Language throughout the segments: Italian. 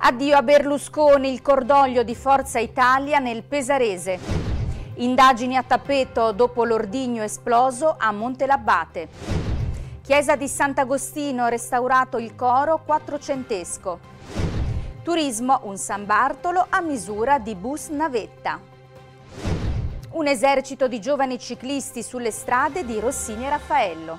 Addio a Berlusconi, il cordoglio di Forza Italia nel Pesarese. Indagini a tappeto dopo l'ordigno esploso a Montelabbate. Chiesa di Sant'Agostino, restaurato il coro quattrocentesco. Turismo, un San Bartolo a misura di bus navetta. Un esercito di giovani ciclisti sulle strade di Rossini e Raffaello.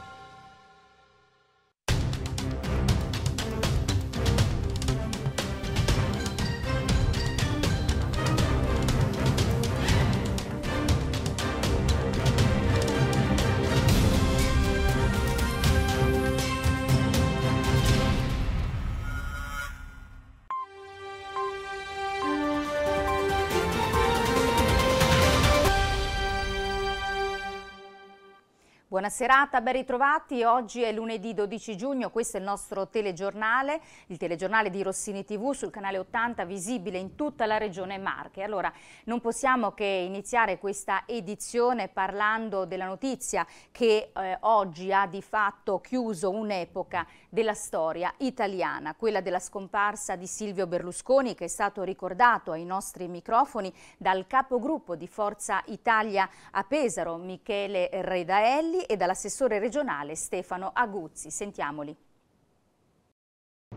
buona serata, ben ritrovati. Oggi è lunedì 12 giugno, questo è il nostro telegiornale, il telegiornale di Rossini TV sul canale 80, visibile in tutta la regione Marche. Allora, non possiamo che iniziare questa edizione parlando della notizia che eh, oggi ha di fatto chiuso un'epoca della storia italiana, quella della scomparsa di Silvio Berlusconi che è stato ricordato ai nostri microfoni dal capogruppo di Forza Italia a Pesaro, Michele Redaelli, e dall'assessore regionale Stefano Aguzzi. Sentiamoli.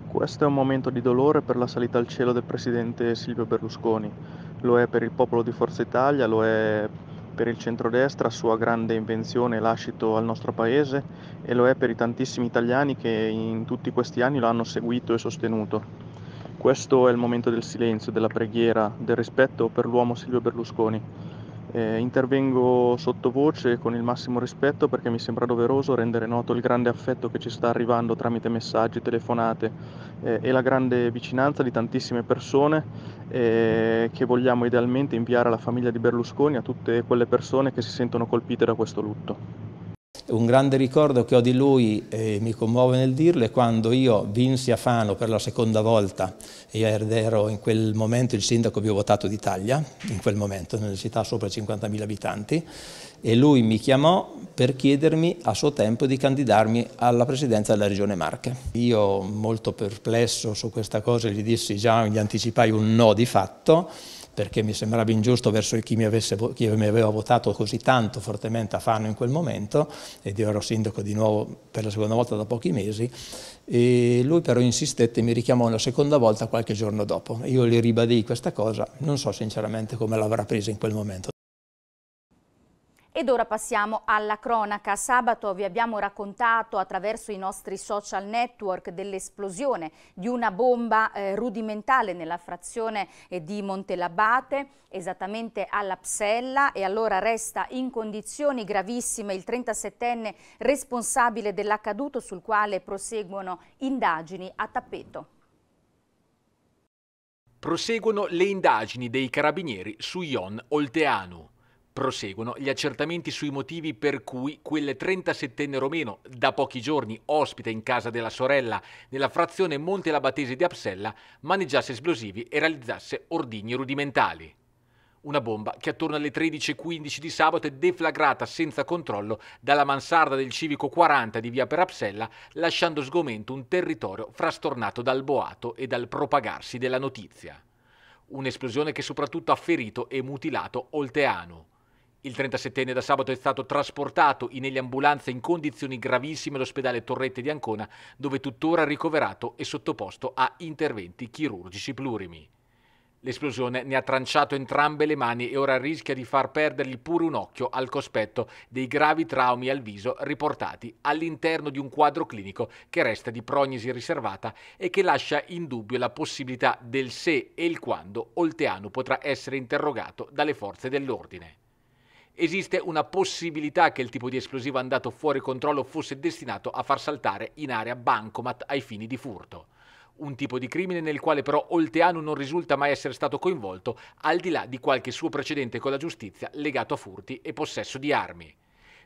Questo è un momento di dolore per la salita al cielo del presidente Silvio Berlusconi. Lo è per il popolo di Forza Italia, lo è per il centrodestra, sua grande invenzione e lascito al nostro paese e lo è per i tantissimi italiani che in tutti questi anni lo hanno seguito e sostenuto. Questo è il momento del silenzio, della preghiera, del rispetto per l'uomo Silvio Berlusconi eh, intervengo sottovoce con il massimo rispetto perché mi sembra doveroso rendere noto il grande affetto che ci sta arrivando tramite messaggi, telefonate eh, e la grande vicinanza di tantissime persone eh, che vogliamo idealmente inviare alla famiglia di Berlusconi, a tutte quelle persone che si sentono colpite da questo lutto. Un grande ricordo che ho di lui e mi commuove nel dirlo è quando io vinsi a Fano per la seconda volta, io ero in quel momento il sindaco più votato d'Italia, in quel momento, nelle città sopra 50.000 abitanti, e lui mi chiamò per chiedermi a suo tempo di candidarmi alla presidenza della regione Marche. Io molto perplesso su questa cosa gli dissi già, gli anticipai un no di fatto, perché mi sembrava ingiusto verso chi mi, avesse, chi mi, aveva votato così tanto fortemente a Fano in quel momento, ed io ero sindaco di nuovo per la seconda volta da pochi mesi, e lui però insistette e mi richiamò una seconda volta qualche giorno dopo. Io gli ribadii questa cosa, non so sinceramente come l'avrà presa in quel momento. Ed ora passiamo alla cronaca. Sabato vi abbiamo raccontato attraverso i nostri social network dell'esplosione di una bomba eh, rudimentale nella frazione eh, di Montelabate, esattamente alla Psella, e allora resta in condizioni gravissime il 37enne responsabile dell'accaduto sul quale proseguono indagini a tappeto. Proseguono le indagini dei carabinieri su Ion Olteanu. Proseguono gli accertamenti sui motivi per cui quel 37enne romeno, da pochi giorni ospite in casa della sorella nella frazione Monte Labatese di Apsella, maneggiasse esplosivi e realizzasse ordigni rudimentali. Una bomba che attorno alle 13.15 di sabato è deflagrata senza controllo dalla mansarda del civico 40 di via per Apsella, lasciando sgomento un territorio frastornato dal boato e dal propagarsi della notizia. Un'esplosione che soprattutto ha ferito e mutilato Olteano. Il 37enne da sabato è stato trasportato in eliambulanza in condizioni gravissime all'ospedale Torrette di Ancona, dove tuttora ricoverato e sottoposto a interventi chirurgici plurimi. L'esplosione ne ha tranciato entrambe le mani e ora rischia di far perdergli pure un occhio al cospetto dei gravi traumi al viso riportati all'interno di un quadro clinico che resta di prognosi riservata e che lascia in dubbio la possibilità del se e il quando Olteanu potrà essere interrogato dalle forze dell'ordine esiste una possibilità che il tipo di esplosivo andato fuori controllo fosse destinato a far saltare in area bancomat ai fini di furto. Un tipo di crimine nel quale però Olteanu non risulta mai essere stato coinvolto, al di là di qualche suo precedente con la giustizia legato a furti e possesso di armi.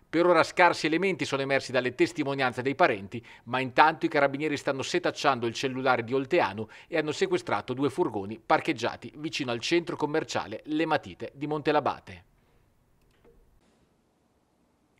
Per ora scarsi elementi sono emersi dalle testimonianze dei parenti, ma intanto i carabinieri stanno setacciando il cellulare di Olteanu e hanno sequestrato due furgoni parcheggiati vicino al centro commerciale Le Matite di Montelabate.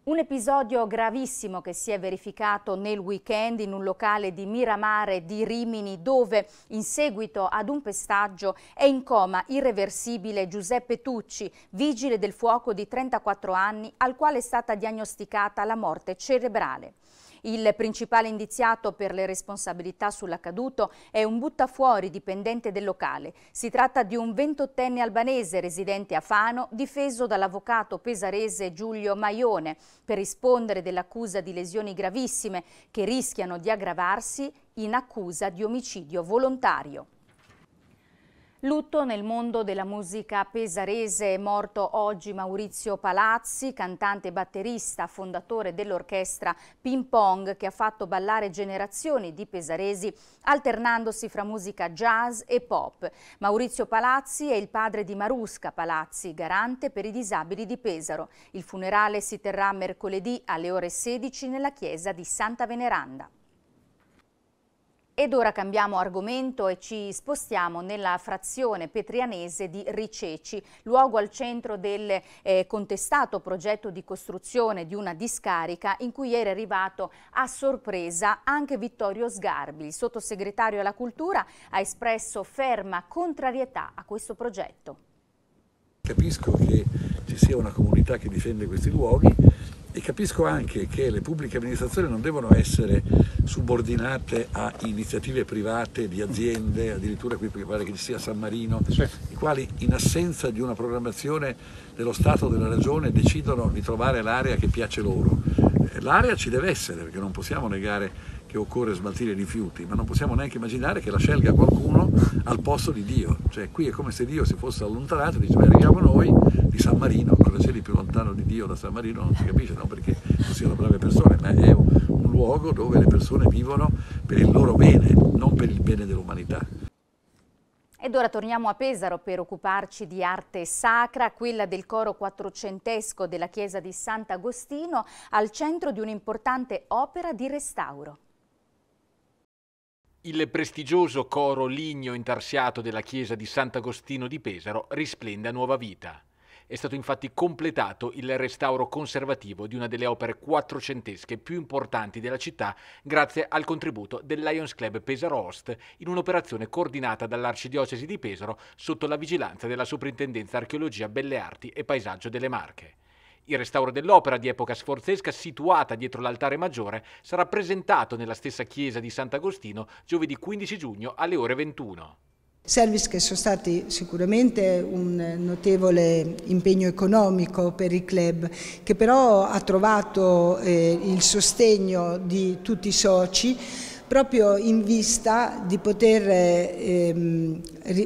Un episodio gravissimo che si è verificato nel weekend in un locale di Miramare di Rimini dove in seguito ad un pestaggio è in coma irreversibile Giuseppe Tucci, vigile del fuoco di 34 anni al quale è stata diagnosticata la morte cerebrale. Il principale indiziato per le responsabilità sull'accaduto è un buttafuori dipendente del locale. Si tratta di un ventottenne albanese residente a Fano, difeso dall'avvocato pesarese Giulio Maione per rispondere dell'accusa di lesioni gravissime che rischiano di aggravarsi in accusa di omicidio volontario. Lutto nel mondo della musica pesarese è morto oggi Maurizio Palazzi, cantante batterista, fondatore dell'orchestra Ping Pong che ha fatto ballare generazioni di pesaresi alternandosi fra musica jazz e pop. Maurizio Palazzi è il padre di Marusca Palazzi, garante per i disabili di Pesaro. Il funerale si terrà mercoledì alle ore 16 nella chiesa di Santa Veneranda. Ed ora cambiamo argomento e ci spostiamo nella frazione petrianese di Riceci, luogo al centro del eh, contestato progetto di costruzione di una discarica in cui era arrivato a sorpresa anche Vittorio Sgarbi, il sottosegretario alla cultura, ha espresso ferma contrarietà a questo progetto. Capisco che ci sia una comunità che difende questi luoghi, e capisco anche che le pubbliche amministrazioni non devono essere subordinate a iniziative private di aziende, addirittura qui pare che ci sia San Marino, sì. i quali in assenza di una programmazione dello Stato o della Regione decidono di trovare l'area che piace loro. Eh, l'area ci deve essere perché non possiamo negare che occorre smaltire i rifiuti, ma non possiamo neanche immaginare che la scelga qualcuno al posto di Dio. Cioè qui è come se Dio si fosse allontanato e dice beh arriviamo noi di San Marino, cosa c'è di più lontano di Dio da San Marino? Non si capisce, non perché non siano brave persone, ma è un luogo dove le persone vivono per il loro bene, non per il bene dell'umanità. Ed ora torniamo a Pesaro per occuparci di arte sacra, quella del coro quattrocentesco della chiesa di Sant'Agostino, al centro di un'importante opera di restauro il prestigioso coro ligneo intarsiato della chiesa di Sant'Agostino di Pesaro risplende a nuova vita. È stato infatti completato il restauro conservativo di una delle opere quattrocentesche più importanti della città grazie al contributo del Lions Club Pesaro Host in un'operazione coordinata dall'Arcidiocesi di Pesaro sotto la vigilanza della Soprintendenza Archeologia, Belle Arti e Paesaggio delle Marche. Il restauro dell'opera di epoca sforzesca situata dietro l'altare maggiore sarà presentato nella stessa chiesa di Sant'Agostino giovedì 15 giugno alle ore 21. Service che sono stati sicuramente un notevole impegno economico per il club, che però ha trovato eh, il sostegno di tutti i soci proprio in vista di poter, ehm,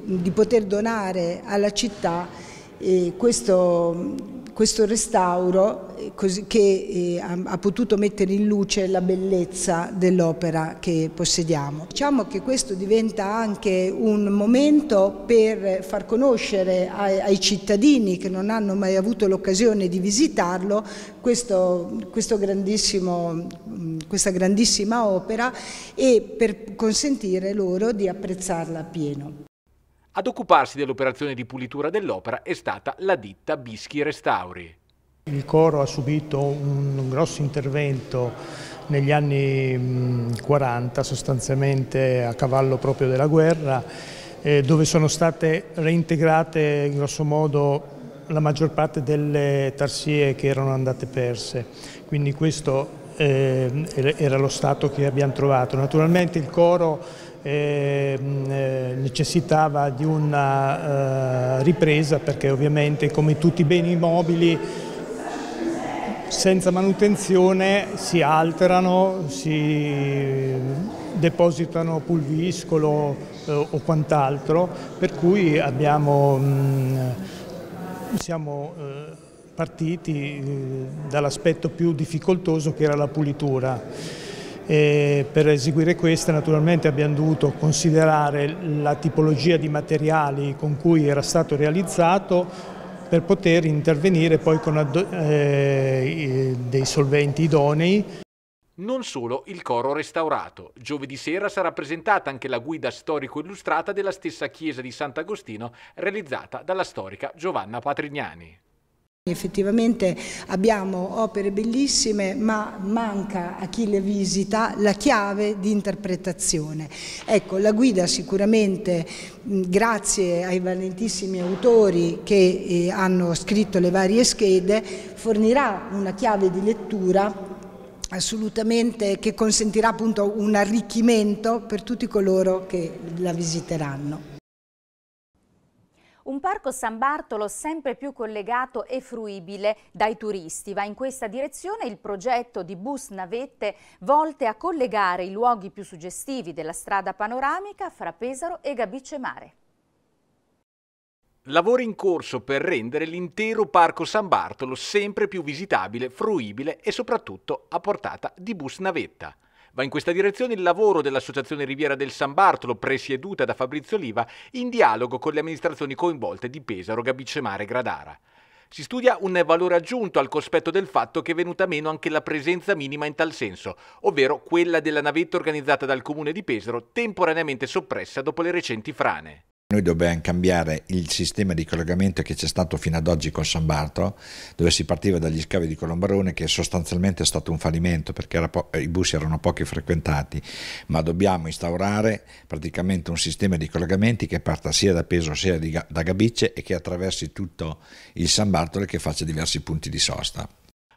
di poter donare alla città eh, questo questo restauro eh, così, che eh, ha, ha, potuto mettere in luce la bellezza dell'opera che possediamo. Diciamo che questo diventa anche un momento per far conoscere ai, ai cittadini che non hanno mai avuto l'occasione di visitarlo questo, questo questa grandissima opera e per consentire loro di apprezzarla appieno. Ad occuparsi dell'operazione di pulitura dell'opera è stata la ditta Bischi Restauri. Il coro ha subito un grosso intervento negli anni 40, sostanzialmente a cavallo proprio della guerra, eh, dove sono state reintegrate in grosso modo la maggior parte delle tarsie che erano andate perse, quindi questo eh, era lo stato che abbiamo trovato. Naturalmente il coro Mm, eh, necessitava di una eh, ripresa perché ovviamente come tutti i beni mobili senza manutenzione si alterano, si depositano pulviscolo eh, o quant'altro, per cui abbiamo, mm, siamo partiti dall'aspetto più difficoltoso che era la pulitura e per eseguire questa naturalmente abbiamo dovuto considerare la tipologia di materiali con cui era stato realizzato per poter intervenire poi con eh, dei solventi idonei. Non solo il coro restaurato. Giovedì sera sarà presentata anche la guida storico-illustrata della stessa chiesa di Sant'Agostino realizzata dalla storica Giovanna Patrignani. Effettivamente abbiamo opere bellissime ma manca a chi le visita la chiave di interpretazione. Ecco, la guida sicuramente grazie ai valentissimi autori che eh, hanno scritto le varie schede fornirà una chiave di lettura assolutamente che consentirà appunto un arricchimento per tutti coloro che la visiteranno. Un parco San Bartolo sempre più collegato e fruibile dai turisti. Va in questa direzione il progetto di bus navette volte a collegare i luoghi più suggestivi della strada panoramica fra Pesaro e Gabice Mare. Lavori in corso per rendere l'intero Parco San Bartolo sempre più visitabile, fruibile e soprattutto a portata di bus navetta. Va in questa direzione il lavoro dell'Associazione Riviera del San Bartolo, presieduta da Fabrizio Oliva, in dialogo con le amministrazioni coinvolte di Pesaro, Gabicemare e Gradara. Si studia un valore aggiunto al cospetto del fatto che è venuta meno anche la presenza minima in tal senso, ovvero quella della navetta organizzata dal comune di Pesaro, temporaneamente soppressa dopo le recenti frane. Noi dobbiamo cambiare il sistema di collegamento che c'è stato fino ad oggi con San Bartolo, dove si partiva dagli scavi di Colombarone, che sostanzialmente è stato un fallimento perché i bus erano pochi frequentati, ma dobbiamo instaurare praticamente un sistema di collegamenti che parta sia da Peso sia Ga da Gabicce e che attraversi tutto il San Bartolo e che faccia diversi punti di sosta.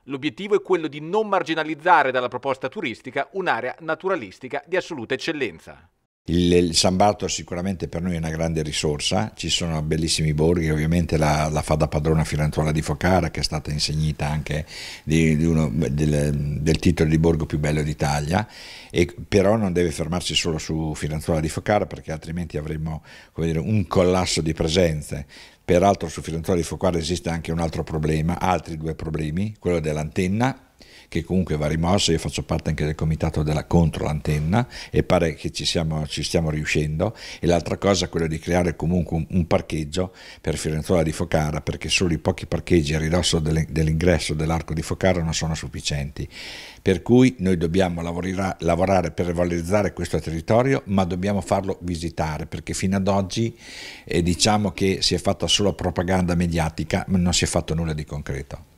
L'obiettivo è quello di non marginalizzare dalla proposta turistica un'area naturalistica di assoluta eccellenza. Il, il San Bartolo sicuramente per noi è una grande risorsa, ci sono bellissimi borghi, ovviamente la, la fa da padrona Filantuola di Focara che è stata insegnata anche di, di uno, del, del, titolo di borgo più bello d'Italia, e, però non deve fermarsi solo su Filantuola di Focara perché altrimenti avremmo dire, un collasso di presenze. Peraltro su Filantuola di Focara esiste anche un altro problema, altri due problemi, quello dell'antenna che comunque va rimossa, io faccio parte anche del comitato della contro l'antenna e pare che ci, siamo, ci stiamo riuscendo e l'altra cosa è quella di creare comunque un, un parcheggio per Firenzuola di Focara perché solo i pochi parcheggi a ridosso dell'ingresso dell'arco di Focara non sono sufficienti, per cui noi dobbiamo lavorare, lavorare per valorizzare questo territorio ma dobbiamo farlo visitare perché fino ad oggi eh, diciamo che si è fatta solo propaganda mediatica ma non si è fatto nulla di concreto.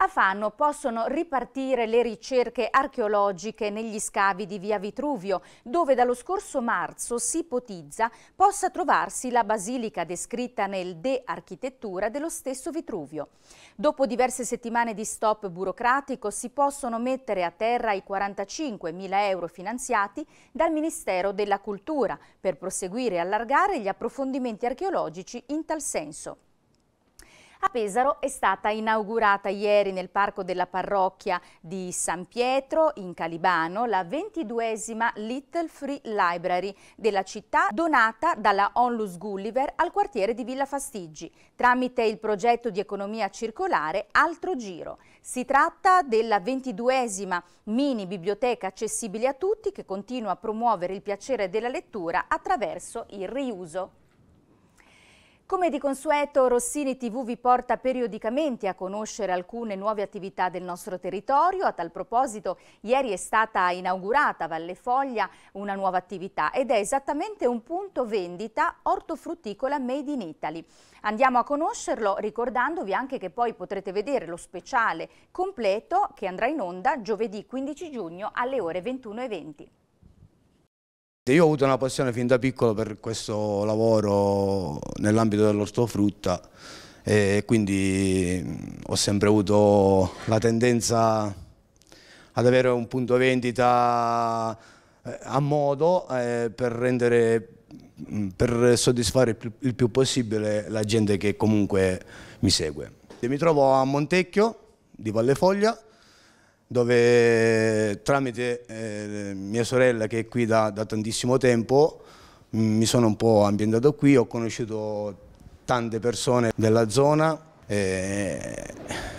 A Fanno possono ripartire le ricerche archeologiche negli scavi di via Vitruvio, dove dallo scorso marzo si ipotizza possa trovarsi la basilica descritta nel De Architettura dello stesso Vitruvio. Dopo diverse settimane di stop burocratico si possono mettere a terra i 45.000 euro finanziati dal Ministero della Cultura per proseguire e allargare gli approfondimenti archeologici in tal senso. A Pesaro è stata inaugurata ieri nel parco della parrocchia di San Pietro, in Calibano, la 22esima Little Free Library della città, donata dalla Onlus Gulliver al quartiere di Villa Fastigi tramite il progetto di economia circolare Altro Giro. Si tratta della 22esima mini biblioteca accessibile a tutti che continua a promuovere il piacere della lettura attraverso il riuso. Come di consueto, Rossini TV vi porta periodicamente a conoscere alcune nuove attività del nostro territorio. A tal proposito, ieri è stata inaugurata a Valle Foglia una nuova attività ed è esattamente un punto vendita ortofrutticola Made in Italy. Andiamo a conoscerlo ricordandovi anche che poi potrete vedere lo speciale completo che andrà in onda giovedì 15 giugno alle ore 21.20. Io ho avuto una passione fin da piccolo per questo lavoro nell'ambito dell'ortofrutta e quindi mm, ho sempre avuto la tendenza ad avere un punto vendita eh, a modo eh, per rendere mm, per soddisfare il più possibile la gente che comunque mi segue. Mi trovo a Montecchio di Vallefoglia dove tramite eh, mia sorella che è qui da, da tantissimo tempo mi sono un po' ambientato qui, ho conosciuto tante persone della zona e,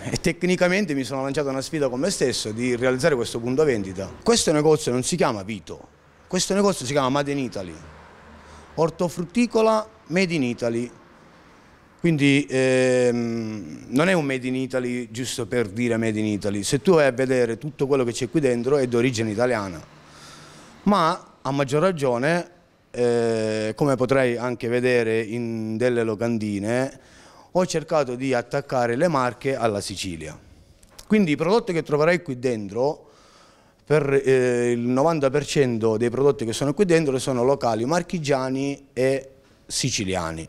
e, tecnicamente mi sono lanciato una sfida con me stesso di realizzare questo punto vendita. Questo negozio non si chiama Vito, questo negozio si chiama Made in Italy, ortofrutticola Made in Italy, quindi ehm, non è un Made in Italy giusto per dire Made in Italy, se tu vai a vedere tutto quello che c'è qui dentro è d'origine italiana, ma a maggior ragione, eh, come potrai anche vedere in delle locandine, ho cercato di attaccare le marche alla Sicilia. Quindi i prodotti che troverai qui dentro, per eh, il 90% dei prodotti che sono qui dentro sono locali marchigiani e siciliani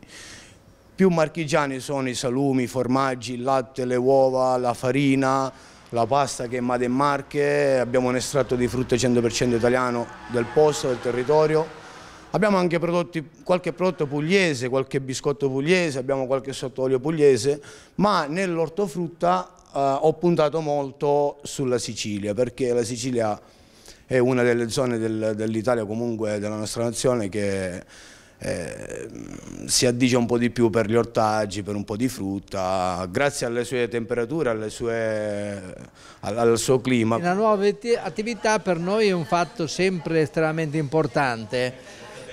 più marchigiani sono i salumi, i formaggi, il latte, le uova, la farina, la pasta che è Made in Marche, abbiamo un estratto di frutta 100% italiano del posto, del territorio. Abbiamo anche prodotti, qualche prodotto pugliese, qualche biscotto pugliese, abbiamo qualche sottolio pugliese, ma nell'ortofrutta eh, ho puntato molto sulla Sicilia, perché la Sicilia è una delle zone del, dell'Italia, comunque della nostra nazione, che Ehm, si addice un po' di più per gli ortaggi, per un po' di frutta, grazie alle sue temperature, alle sue, al, al, suo clima. La nuova attività per noi è un fatto sempre estremamente importante,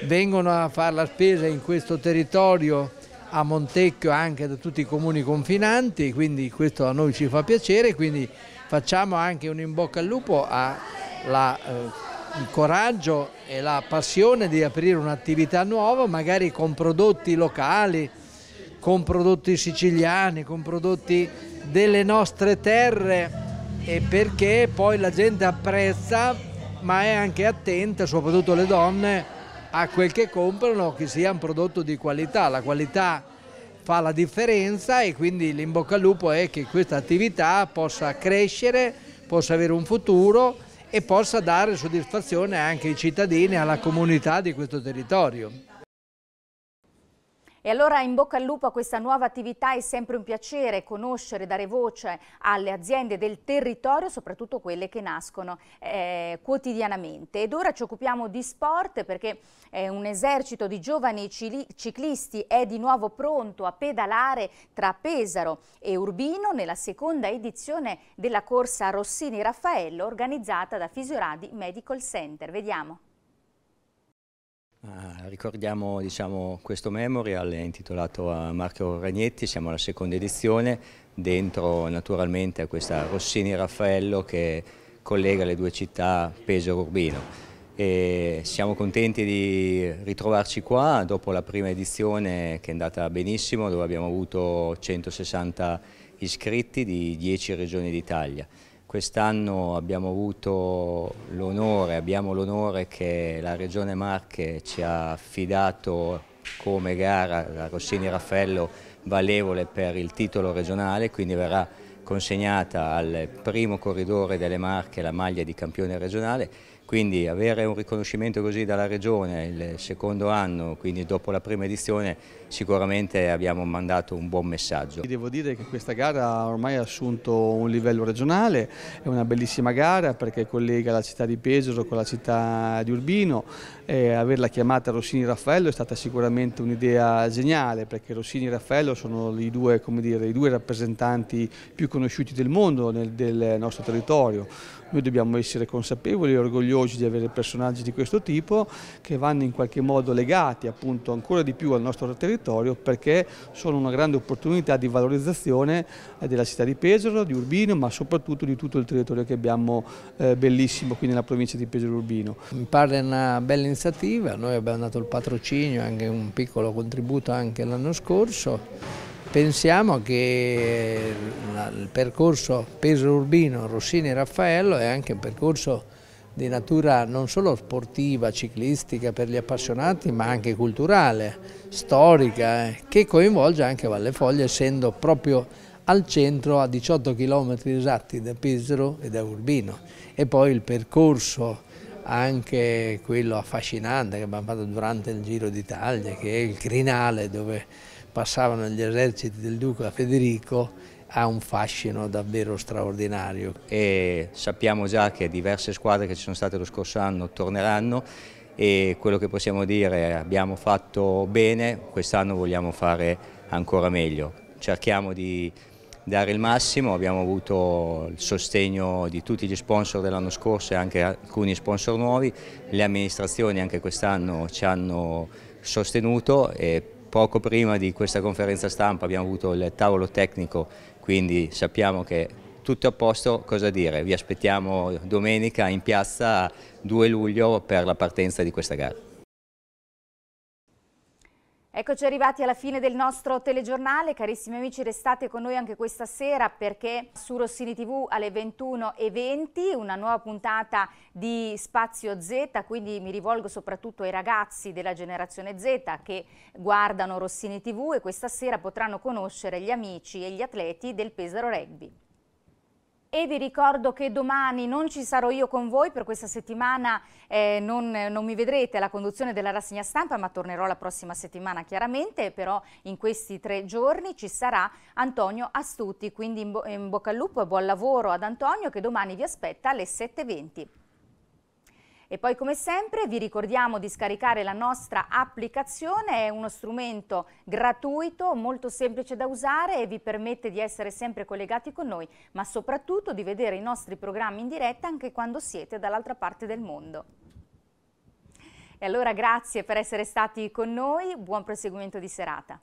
vengono a fare la spesa in questo territorio a Montecchio anche da tutti i comuni confinanti, quindi questo a noi ci fa piacere, quindi facciamo anche un in bocca al lupo alla eh, il coraggio e la passione di aprire un'attività nuova, magari con prodotti locali, con prodotti siciliani, con prodotti delle nostre terre e perché poi la gente apprezza ma è anche attenta, soprattutto le donne, a quel che comprano che sia un prodotto di qualità. La qualità fa la differenza e quindi l'imbocca al lupo è che questa attività possa crescere, possa avere un futuro e possa dare soddisfazione anche ai cittadini e alla comunità di questo territorio. E allora in bocca al lupo a questa nuova attività è sempre un piacere conoscere, dare voce alle aziende del territorio, soprattutto quelle che nascono eh, quotidianamente. Ed ora ci occupiamo di sport perché eh, un esercito di giovani ciclisti è di nuovo pronto a pedalare tra Pesaro e Urbino nella seconda edizione della corsa Rossini Raffaello organizzata da Fisioradi Medical Center. Vediamo. Ah, ricordiamo diciamo, questo memorial è intitolato a Marco Ragnetti, siamo alla seconda edizione, dentro naturalmente a questa Rossini Raffaello che collega le due città Pesaro Urbino. siamo contenti di ritrovarci qua dopo la prima edizione che è andata benissimo dove abbiamo avuto 160 iscritti di 10 regioni d'Italia. Quest'anno abbiamo avuto l'onore, abbiamo l'onore che la Regione Marche ci ha affidato come gara la Rossini Raffaello valevole per il titolo regionale, quindi verrà consegnata al primo corridore delle Marche la maglia di campione regionale quindi avere un riconoscimento così dalla Regione il secondo anno, quindi dopo la prima edizione, sicuramente abbiamo mandato un buon messaggio. Devo dire che questa gara ormai ha assunto un livello regionale, è una bellissima gara perché collega la città di Pesaro con la città di Urbino, e averla chiamata Rossini Raffaello è stata sicuramente un'idea geniale perché Rossini e Raffaello sono i due, dire, i due rappresentanti più conosciuti del mondo nel, del nostro territorio. Noi dobbiamo essere consapevoli e orgogliosi di avere personaggi di questo tipo che vanno in qualche modo legati appunto ancora di più al nostro territorio perché sono una grande opportunità di valorizzazione eh, della città di Pesaro, di Urbino ma soprattutto di tutto il territorio che abbiamo eh, bellissimo qui nella provincia di Pesaro Urbino. Mi pare una bella iniziativa, noi abbiamo dato il patrocinio, anche un piccolo contributo anche l'anno scorso pensiamo che eh, il percorso peso urbino Rossini Raffaello è anche un percorso di natura non solo sportiva, ciclistica per gli appassionati, ma anche culturale, storica, eh, che coinvolge anche Valle Foglia, essendo proprio al centro a 18 km esatti da Pesaro e da Urbino. E poi il percorso anche quello affascinante che abbiamo fatto durante il Giro d'Italia, che è il crinale dove passavano gli eserciti del duca Federico ha un fascino davvero straordinario. E sappiamo già che diverse squadre che ci sono state lo scorso anno torneranno e quello che possiamo dire è abbiamo fatto bene, quest'anno vogliamo fare ancora meglio. Cerchiamo di dare il massimo, abbiamo avuto il sostegno di tutti gli sponsor dell'anno scorso e anche alcuni sponsor nuovi, le amministrazioni anche quest'anno ci hanno sostenuto e poco prima di questa conferenza stampa abbiamo avuto il tavolo tecnico, quindi sappiamo che tutto a posto, cosa dire? Vi aspettiamo domenica in piazza 2 luglio per la partenza di questa gara. Eccoci arrivati alla fine del nostro telegiornale, carissimi amici restate con noi anche questa sera perché su Rossini TV alle 21.20 una nuova puntata di Spazio Z, quindi mi rivolgo soprattutto ai ragazzi della generazione Z che guardano Rossini TV e questa sera potranno conoscere gli amici e gli atleti del Pesaro Rugby. E vi ricordo che domani non ci sarò io con voi, per questa settimana eh, non, non, mi vedrete alla conduzione della rassegna stampa, ma tornerò la prossima settimana chiaramente, però in questi tre giorni ci sarà Antonio Astuti, quindi in, bo in bocca al lupo e buon lavoro ad Antonio che domani vi aspetta alle 7.20. E poi come sempre vi ricordiamo di scaricare la nostra applicazione, è uno strumento gratuito, molto semplice da usare e vi permette di essere sempre collegati con noi, ma soprattutto di vedere i nostri programmi in diretta anche quando siete dall'altra parte del mondo. E allora grazie per essere stati con noi, buon proseguimento di serata.